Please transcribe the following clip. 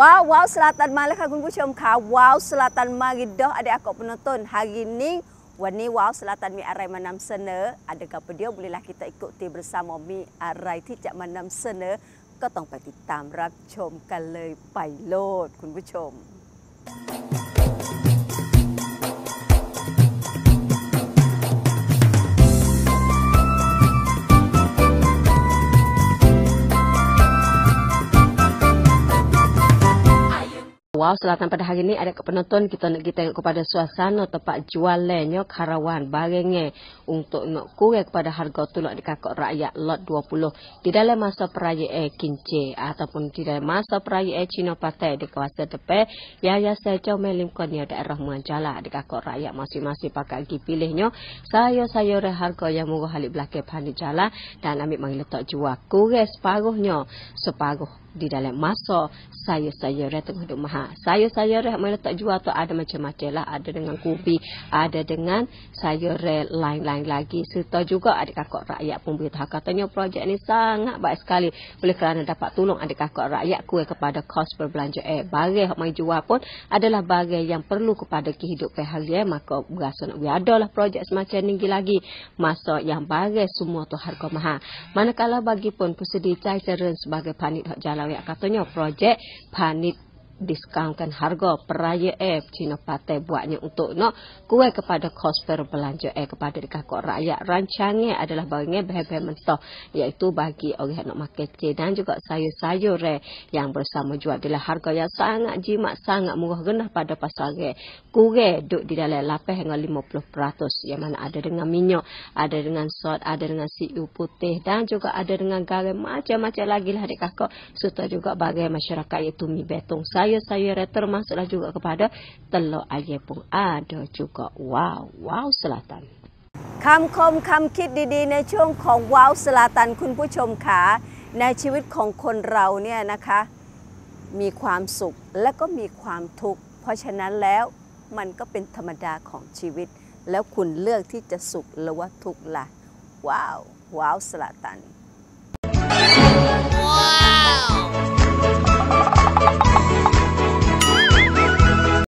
Wow, wow Selatan Malik aku pun ka. Wow Selatan Maridah ada aku penonton. Hari ni Wani Wow Selatan Mi Arai Manam Sene. Ada apa dia bolehlah kita ikut ti bersama Mi Arai ti Cak Manam Sene. Kau tong pati tam rap chom ka lei pai lot. Kun bu chom. Kun bu chom. Wow, selatan pada hari ini ada penonton kita nak kita tengok kepada suasana tempat jualannya karawan barangnya untuk nak kurang kepada harga tulak di kakak rakyat lot 20 di dalam masa perayaan kinci ataupun di dalam masa perayaan Cina Patai di kawasan tepi ya ya saya jauh melimkan ya daerah menjala di kakak rakyat masing-masing pakai lagi pilihnya saya saya ada harga yang murah halik belakang panik jala dan ambil mengelak tak jual kurang separuhnya separuh di dalam masa saya saya retung hidup mahal sayur-sayur yang mereka tak jual tu ada macam-macam lah. Ada dengan kubi, ada dengan sayur lain-lain lagi. Serta juga ada kakak rakyat pun beritahu. Katanya projek ni sangat baik sekali. Boleh kerana dapat tolong ada kakak rakyat kuih kepada kos perbelanjaan. Eh, barang yang mereka jual pun adalah bagai yang perlu kepada kehidupan hari eh. Maka berasa nak adalah projek semacam ni lagi. Masa yang bagai semua tu harga mahal. Manakala bagi pun pesedih cairan sebagai panit hak jalan. Katanya projek panit diskaunkan harga peraya air Cina Patai buatnya untuk nak kue kepada kos berbelanja air kepada dikakuk rakyat. Rancangnya adalah bagiannya bahan-bahan mentah iaitu bagi orang nak makan cik dan juga sayur-sayur eh yang bersama jual adalah harga yang sangat jimat sangat murah rendah pada pasar air. Kue duduk di dalam lapis hingga 50% yang mana ada dengan minyak, ada dengan sod, ada dengan siu putih dan juga ada dengan garam macam-macam lagi lah dikakuk serta juga bagi masyarakat iaitu mi betung sayur s a y r saya termasuklah juga kepada telur ayam pun ada juga wow wow selatan คำคมคำคิดดี ๆในช่วงของว้าวสลาตัน คุณผู้ชมคะในชีวิตของคนเราเนี่ยนะคะมีความสุขและก็มีความทุกข์เพราะฉะนั้นแล้วมันก็เป็นธรรมดาของชีวิต แล้วคุณเลือกที่จะสุขหรือว่าทุกข์ละ่ะว้าวว้าวสลาตัน